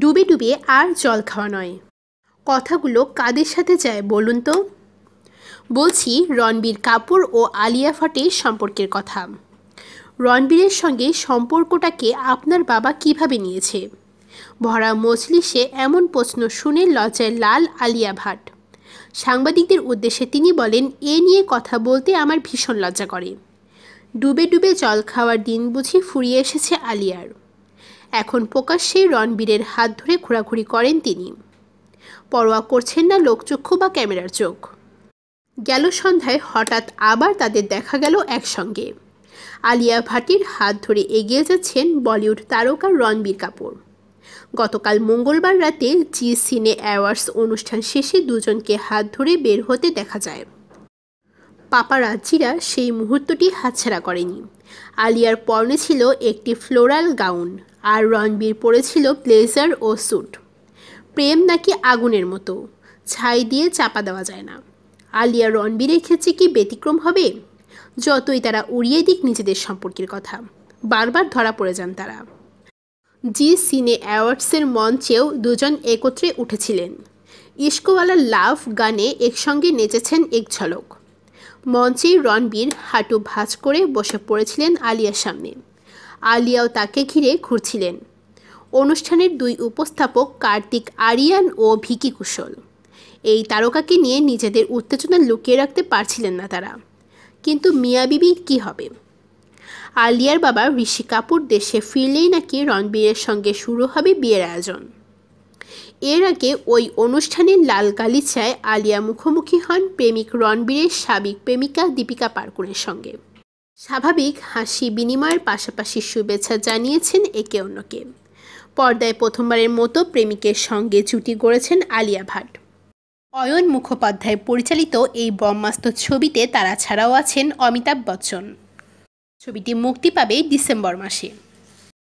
ডুবে ডুবে আর জল খাওয়া নয় কথাগুলো কাদের সাথে যায় বলুন তো বলছি রণবীর কাপুর ও আলিয়া ফটের সম্পর্কের কথা রণবীরের সঙ্গে সম্পর্কটাকে আপনার বাবা কিভাবে নিয়েছে ভরা মজলিসে এমন প্রশ্ন শুনে লজ্জায় লাল আলিয়া ভাট সাংবাদিকদের উদ্দেশ্যে তিনি বলেন এ নিয়ে কথা বলতে আমার ভীষণ লজ্জা করে ডুবে ডুবে জল খাওয়ার দিন বুঝি ফুরিয়ে এসেছে আলিয়ার এখন প্রকাশ্যেই রণবীরের হাত ধরে ঘোরাঘুরি করেন তিনি পরোয়া করছেন না লোকচক্ষু বা ক্যামেরার চোখ গেল সন্ধ্যায় হঠাৎ আবার তাদের দেখা গেল একসঙ্গে আলিয়া ভাটির হাত ধরে এগিয়ে যাচ্ছেন বলিউড তারকা রণবীর কাপুর গতকাল মঙ্গলবার রাতে জি সিনে অ্যাওয়ার্ডস অনুষ্ঠান শেষে দুজনকে হাত ধরে বের হতে দেখা যায় পাপারাজ্জিরা সেই মুহূর্তটি হাতছাড়া করেনি আলিয়ার পরনে ছিল একটি ফ্লোরাল গাউন আর রণবীর পরেছিল ব্লেজার ও স্যুট প্রেম নাকি আগুনের মতো ছাই দিয়ে চাপা দেওয়া যায় না আলিয়া রণবীরের ক্ষেত্রে কি ব্যতিক্রম হবে যতই তারা উড়িয়ে দিক নিজেদের সম্পর্কের কথা বারবার ধরা পড়ে যান তারা জি সিনে অ্যাওয়ার্ডসের মঞ্চেও দুজন একত্রে উঠেছিলেন ইস্কোওয়ালা লাভ গানে একসঙ্গে নেচেছেন এক ঝলক মঞ্চেই রণবীর হাঁটু ভাঁজ করে বসে পড়েছিলেন আলিয়ার সামনে আলিয়াও তাকে ঘিরে ঘুরছিলেন অনুষ্ঠানের দুই উপস্থাপক কার্তিক আরিয়ান ও ভিকি কুশল এই তারকাকে নিয়ে নিজেদের উত্তেজনা লুকিয়ে রাখতে পারছিলেন না তারা কিন্তু মিয়া বিবি কী হবে আলিয়ার বাবা ঋষি কাপুর দেশে ফিরলেই নাকি রণবীরের সঙ্গে শুরু হবে বিয়ের আয়োজন এর আগে ওই অনুষ্ঠানে লাল গালিচায় আলিয়া মুখোমুখি হন প্রেমিক রণবীরের সাবেক প্রেমিকা দীপিকা পারকুরের সঙ্গে স্বাভাবিক হাসি বিনিময়ের পাশাপাশি শুভেচ্ছা জানিয়েছেন একে অন্যকে পর্দায় প্রথমবারের মতো প্রেমিকের সঙ্গে জুটি গড়েছেন আলিয়া ভাট অয়ন মুখোপাধ্যায় পরিচালিত এই ব্রহ্মাস্ত ছবিতে তারা ছাড়াও আছেন অমিতাভ বচ্চন ছবিটি মুক্তি পাবে ডিসেম্বর মাসে